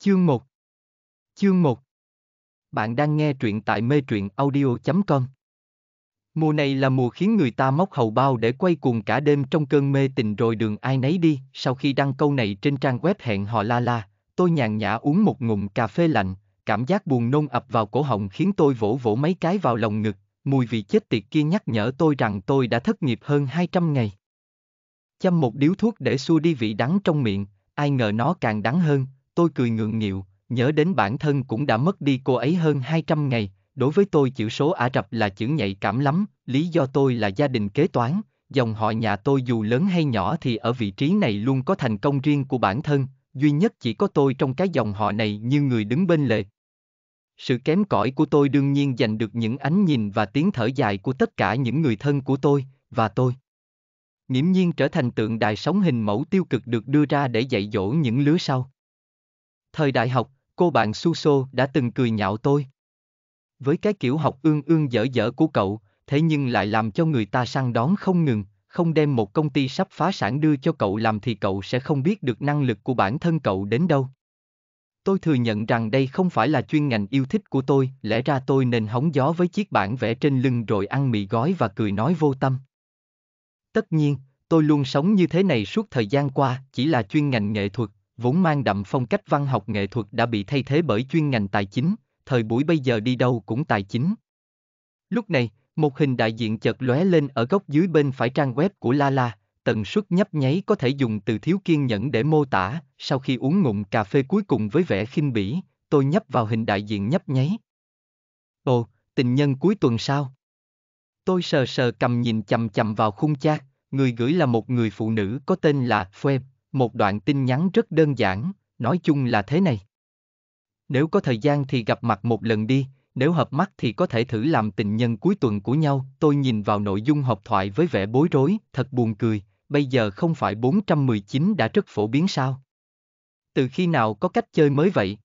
Chương 1 Chương 1 Bạn đang nghe truyện tại mê truyện audio.com Mùa này là mùa khiến người ta móc hầu bao để quay cuồng cả đêm trong cơn mê tình rồi đường ai nấy đi. Sau khi đăng câu này trên trang web hẹn hò la la, tôi nhàn nhã uống một ngụm cà phê lạnh, cảm giác buồn nôn ập vào cổ họng khiến tôi vỗ vỗ mấy cái vào lòng ngực. Mùi vị chết tiệt kia nhắc nhở tôi rằng tôi đã thất nghiệp hơn 200 ngày. Châm một điếu thuốc để xua đi vị đắng trong miệng, ai ngờ nó càng đắng hơn, tôi cười ngượng nghịu, nhớ đến bản thân cũng đã mất đi cô ấy hơn 200 ngày, đối với tôi chữ số Ả Rập là chữ nhạy cảm lắm, lý do tôi là gia đình kế toán, dòng họ nhà tôi dù lớn hay nhỏ thì ở vị trí này luôn có thành công riêng của bản thân, duy nhất chỉ có tôi trong cái dòng họ này như người đứng bên lề. Sự kém cỏi của tôi đương nhiên giành được những ánh nhìn và tiếng thở dài của tất cả những người thân của tôi, và tôi. Nghiễm nhiên trở thành tượng đài sống hình mẫu tiêu cực được đưa ra để dạy dỗ những lứa sau. Thời đại học, cô bạn Suso đã từng cười nhạo tôi. Với cái kiểu học ương ương dở dở của cậu, thế nhưng lại làm cho người ta săn đón không ngừng, không đem một công ty sắp phá sản đưa cho cậu làm thì cậu sẽ không biết được năng lực của bản thân cậu đến đâu. Tôi thừa nhận rằng đây không phải là chuyên ngành yêu thích của tôi, lẽ ra tôi nên hóng gió với chiếc bản vẽ trên lưng rồi ăn mì gói và cười nói vô tâm. Tất nhiên, tôi luôn sống như thế này suốt thời gian qua, chỉ là chuyên ngành nghệ thuật, vốn mang đậm phong cách văn học nghệ thuật đã bị thay thế bởi chuyên ngành tài chính, thời buổi bây giờ đi đâu cũng tài chính. Lúc này, một hình đại diện chợt lóe lên ở góc dưới bên phải trang web của Lala, tần suất nhấp nháy có thể dùng từ thiếu kiên nhẫn để mô tả, sau khi uống ngụm cà phê cuối cùng với vẻ khinh bỉ, tôi nhấp vào hình đại diện nhấp nháy. Ồ, tình nhân cuối tuần sao? Tôi sờ sờ cầm nhìn chầm chầm vào khung chat, người gửi là một người phụ nữ có tên là Phoebe. Một đoạn tin nhắn rất đơn giản, nói chung là thế này. Nếu có thời gian thì gặp mặt một lần đi, nếu hợp mắt thì có thể thử làm tình nhân cuối tuần của nhau. Tôi nhìn vào nội dung hộp thoại với vẻ bối rối, thật buồn cười, bây giờ không phải 419 đã rất phổ biến sao? Từ khi nào có cách chơi mới vậy?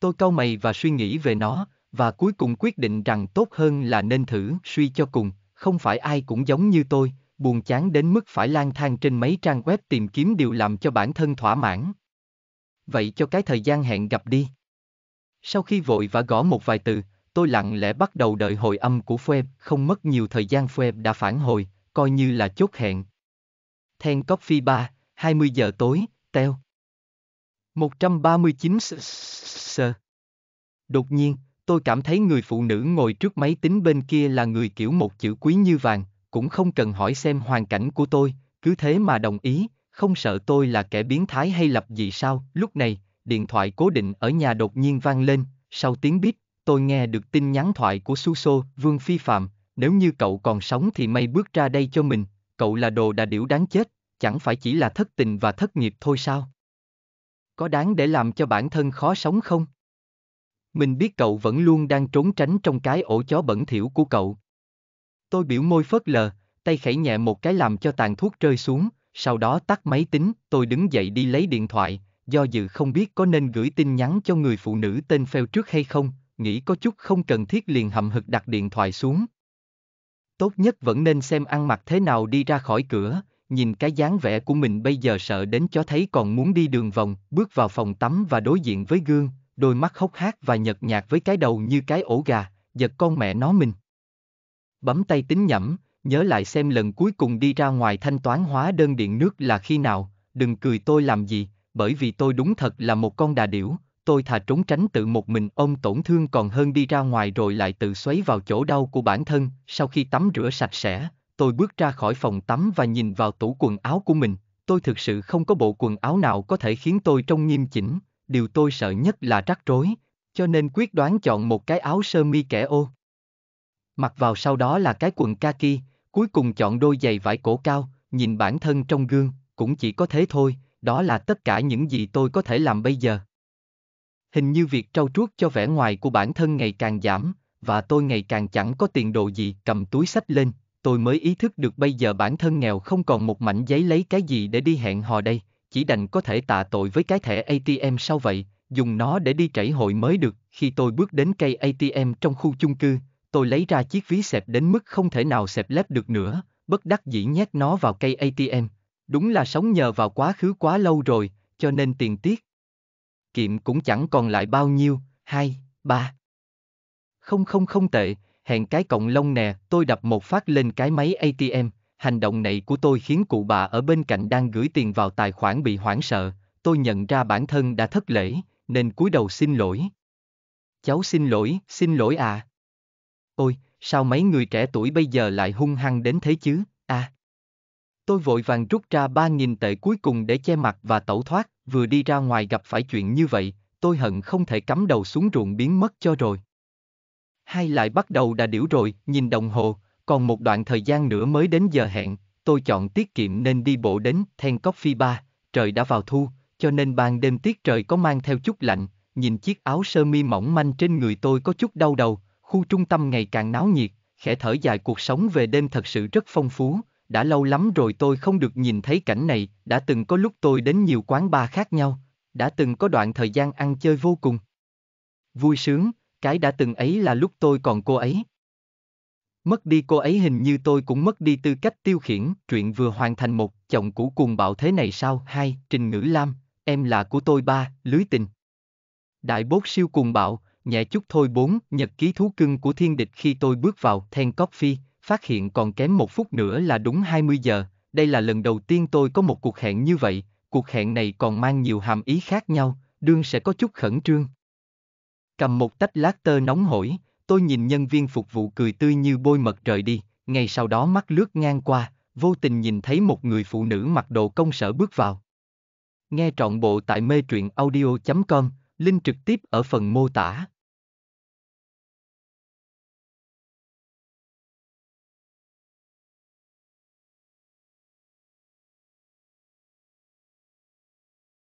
Tôi cau mày và suy nghĩ về nó, và cuối cùng quyết định rằng tốt hơn là nên thử, suy cho cùng, không phải ai cũng giống như tôi, buồn chán đến mức phải lang thang trên mấy trang web tìm kiếm điều làm cho bản thân thỏa mãn. Vậy cho cái thời gian hẹn gặp đi. Sau khi vội và gõ một vài từ, tôi lặng lẽ bắt đầu đợi hồi âm của Phueb, không mất nhiều thời gian Phueb đã phản hồi, coi như là chốt hẹn. Then Coffee Bar, 20 giờ tối, teo. 139 sơ. Đột nhiên, tôi cảm thấy người phụ nữ ngồi trước máy tính bên kia là người kiểu một chữ quý như vàng, cũng không cần hỏi xem hoàn cảnh của tôi, cứ thế mà đồng ý, không sợ tôi là kẻ biến thái hay lập gì sao, lúc này, điện thoại cố định ở nhà đột nhiên vang lên, sau tiếng bíp, tôi nghe được tin nhắn thoại của Suso, Vương Phi Phạm, nếu như cậu còn sống thì may bước ra đây cho mình, cậu là đồ đà điểu đáng chết, chẳng phải chỉ là thất tình và thất nghiệp thôi sao? Có đáng để làm cho bản thân khó sống không? Mình biết cậu vẫn luôn đang trốn tránh trong cái ổ chó bẩn thỉu của cậu, Tôi biểu môi phớt lờ, tay khẩy nhẹ một cái làm cho tàn thuốc rơi xuống, sau đó tắt máy tính, tôi đứng dậy đi lấy điện thoại, do dự không biết có nên gửi tin nhắn cho người phụ nữ tên Phèo trước hay không, nghĩ có chút không cần thiết liền hậm hực đặt điện thoại xuống. Tốt nhất vẫn nên xem ăn mặc thế nào đi ra khỏi cửa, nhìn cái dáng vẻ của mình bây giờ sợ đến cho thấy còn muốn đi đường vòng, bước vào phòng tắm và đối diện với gương, đôi mắt khóc hác và nhợt nhạt với cái đầu như cái ổ gà, giật con mẹ nó mình bấm tay tính nhẩm, nhớ lại xem lần cuối cùng đi ra ngoài thanh toán hóa đơn điện nước là khi nào, đừng cười tôi làm gì, bởi vì tôi đúng thật là một con đà điểu, tôi thà trốn tránh tự một mình ông tổn thương còn hơn đi ra ngoài rồi lại tự xoáy vào chỗ đau của bản thân, sau khi tắm rửa sạch sẽ, tôi bước ra khỏi phòng tắm và nhìn vào tủ quần áo của mình, tôi thực sự không có bộ quần áo nào có thể khiến tôi trông nghiêm chỉnh, điều tôi sợ nhất là rắc rối, cho nên quyết đoán chọn một cái áo sơ mi kẻ ô mặc vào sau đó là cái quần kaki, cuối cùng chọn đôi giày vải cổ cao, nhìn bản thân trong gương, cũng chỉ có thế thôi, đó là tất cả những gì tôi có thể làm bây giờ. Hình như việc trau chuốt cho vẻ ngoài của bản thân ngày càng giảm, và tôi ngày càng chẳng có tiền đồ gì cầm túi sách lên, tôi mới ý thức được bây giờ bản thân nghèo không còn một mảnh giấy lấy cái gì để đi hẹn hò đây, chỉ đành có thể tạ tội với cái thẻ ATM sau vậy, dùng nó để đi chảy hội mới được. Khi tôi bước đến cây ATM trong khu chung cư, Tôi lấy ra chiếc ví xẹp đến mức không thể nào xẹp lép được nữa, bất đắc dĩ nhét nó vào cây ATM. Đúng là sống nhờ vào quá khứ quá lâu rồi, cho nên tiền tiết. Kiệm cũng chẳng còn lại bao nhiêu, hai, ba. Không không không tệ, hẹn cái cộng lông nè, tôi đập một phát lên cái máy ATM. Hành động này của tôi khiến cụ bà ở bên cạnh đang gửi tiền vào tài khoản bị hoảng sợ. Tôi nhận ra bản thân đã thất lễ, nên cúi đầu xin lỗi. Cháu xin lỗi, xin lỗi à. Ôi, sao mấy người trẻ tuổi bây giờ lại hung hăng đến thế chứ, à. Tôi vội vàng rút ra 3.000 tệ cuối cùng để che mặt và tẩu thoát, vừa đi ra ngoài gặp phải chuyện như vậy, tôi hận không thể cắm đầu xuống ruộng biến mất cho rồi. Hay lại bắt đầu đã điểu rồi, nhìn đồng hồ, còn một đoạn thời gian nữa mới đến giờ hẹn, tôi chọn tiết kiệm nên đi bộ đến Ten Coffee Bar, trời đã vào thu, cho nên ban đêm tiết trời có mang theo chút lạnh, nhìn chiếc áo sơ mi mỏng manh trên người tôi có chút đau đầu, khu trung tâm ngày càng náo nhiệt, khẽ thở dài cuộc sống về đêm thật sự rất phong phú, đã lâu lắm rồi tôi không được nhìn thấy cảnh này, đã từng có lúc tôi đến nhiều quán bar khác nhau, đã từng có đoạn thời gian ăn chơi vô cùng. Vui sướng, cái đã từng ấy là lúc tôi còn cô ấy. Mất đi cô ấy hình như tôi cũng mất đi tư cách tiêu khiển, chuyện vừa hoàn thành một, chồng cũ cuồng bạo thế này sao, hai, Trình Ngữ Lam, em là của tôi ba, lưới tình. Đại bốt siêu cuồng bạo, nhẹ chút thôi bốn, nhật ký thú cưng của thiên địch khi tôi bước vào then Coffee, phát hiện còn kém một phút nữa là đúng 20 giờ, đây là lần đầu tiên tôi có một cuộc hẹn như vậy, cuộc hẹn này còn mang nhiều hàm ý khác nhau, đương sẽ có chút khẩn trương. Cầm một tách lát tơ nóng hổi, tôi nhìn nhân viên phục vụ cười tươi như bôi mật rời đi, ngay sau đó mắt lướt ngang qua, vô tình nhìn thấy một người phụ nữ mặc đồ công sở bước vào. Nghe trọn bộ tại mê truyện audio.com, link trực tiếp ở phần mô tả.